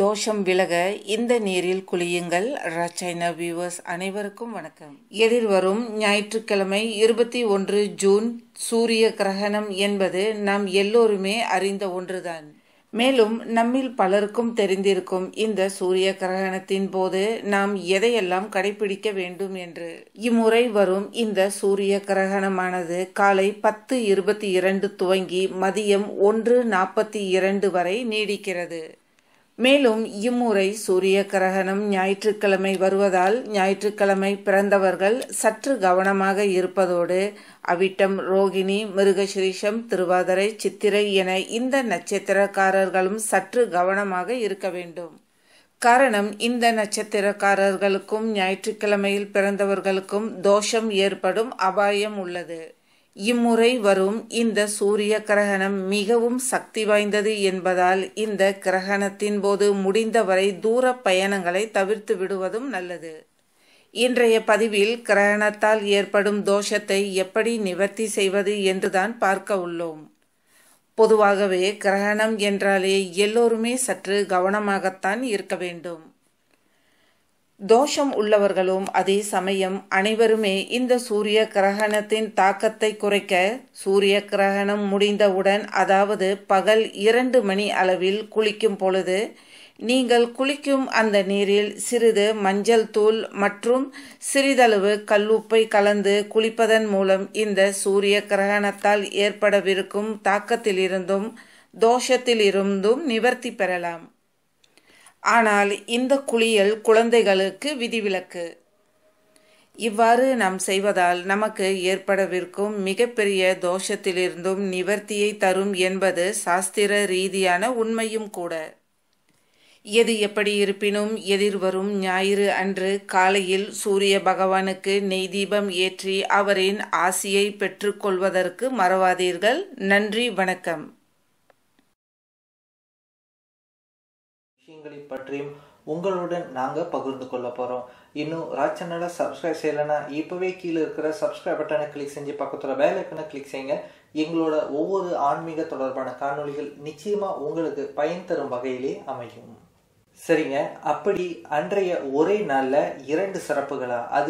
தோஷம் விலக இந்த நீரில் குளியுங்கள் ரச்சைனா வியூவர்ஸ் அனைவருக்கும் வணக்கம் எதிர்வரும் ஞாயிற்றுக்கிழமை இருபத்தி ஒன்று ஜூன் சூரிய கிரகணம் என்பது நாம் எல்லோருமே அறிந்த ஒன்றுதான் மேலும் நம்மில் பலருக்கும் தெரிந்திருக்கும் இந்த சூரிய கிரகணத்தின் போது நாம் எதையெல்லாம் கடைபிடிக்க வேண்டும் என்று இம்முறை வரும் இந்த சூரிய கிரகணமானது காலை பத்து இருபத்தி இரண்டு துவங்கி மதியம் ஒன்று நாற்பத்தி இரண்டு வரை நீடிக்கிறது மேலும் இம்முறை சூரிய கிரகணம் ஞாயிற்றுக்கிழமை வருவதால் ஞாயிற்றுக்கிழமை பிறந்தவர்கள் சற்று கவனமாக இருப்பதோடு அவிட்டம் ரோகிணி மிருகசிரீஷம் திருவாதிரை சித்திரை என இந்த நட்சத்திரக்காரர்களும் சற்று கவனமாக இருக்க வேண்டும் காரணம் இந்த நட்சத்திரக்காரர்களுக்கும் ஞாயிற்றுக்கிழமையில் பிறந்தவர்களுக்கும் தோஷம் ஏற்படும் அபாயம் உள்ளது இம்முறை வரும் இந்த சூரிய கிரகணம் மிகவும் சக்தி வாய்ந்தது என்பதால் இந்த கிரகணத்தின் போது முடிந்தவரை தூர பயணங்களை தவிர்த்து விடுவதும் நல்லது இன்றைய பதிவில் கிரகணத்தால் ஏற்படும் தோஷத்தை எப்படி நிவர்த்தி செய்வது என்றுதான் பார்க்க உள்ளோம் பொதுவாகவே கிரகணம் என்றாலே எல்லோருமே சற்று கவனமாகத்தான் இருக்க வேண்டும் தோஷம் உள்ளவர்களும் அதே சமயம் அனைவருமே இந்த சூரிய கிரகணத்தின் தாக்கத்தை குறைக்க சூரிய கிரகணம் முடிந்தவுடன் அதாவது பகல் இரண்டு மணி அளவில் குளிக்கும் பொழுது நீங்கள் குளிக்கும் அந்த நீரில் சிறிது மஞ்சள் தூள் மற்றும் சிறிதளவு கல்லுப்பை கலந்து குளிப்பதன் மூலம் இந்த சூரிய கிரகணத்தால் ஏற்படவிருக்கும் தாக்கத்திலிருந்தும் தோஷத்திலிருந்தும் நிவர்த்தி பெறலாம் ஆனால் இந்த குளியல் குழந்தைகளுக்கு விதிவிலக்கு இவ்வாறு நாம் செய்வதால் நமக்கு ஏற்படவிருக்கும் மிகப்பெரிய தோஷத்திலிருந்தும் நிவர்த்தியை தரும் என்பது சாஸ்திர ரீதியான உண்மையும் கூட எது எப்படி இருப்பினும் எதிர்வரும் ஞாயிறு அன்று காலையில் சூரிய பகவானுக்கு நெய் தீபம் ஏற்றி அவரின் ஆசியை பெற்றுக்கொள்வதற்கு மறவாதீர்கள் நன்றி வணக்கம் விஷயங்களை பற்றியும் உங்களுடன் நாங்கள் பகிர்ந்து கொள்ள போகிறோம் இன்னும் ராச்சனோட சப்ஸ்கிரைப் செய்யலைன்னா இப்போவே கீழே இருக்கிற சப்ஸ்கிரைப் பட்டனை கிளிக் செஞ்சு பக்கத்தில் வேலைக்குன்னு கிளிக் செய்யுங்க எங்களோட ஒவ்வொரு ஆன்மீக தொடர்பான காணொலிகள் நிச்சயமாக உங்களுக்கு பயன் தரும் வகையிலே அமையும் சரிங்க அப்படி அன்றைய ஒரே நாளில் இரண்டு சிறப்புகளா அது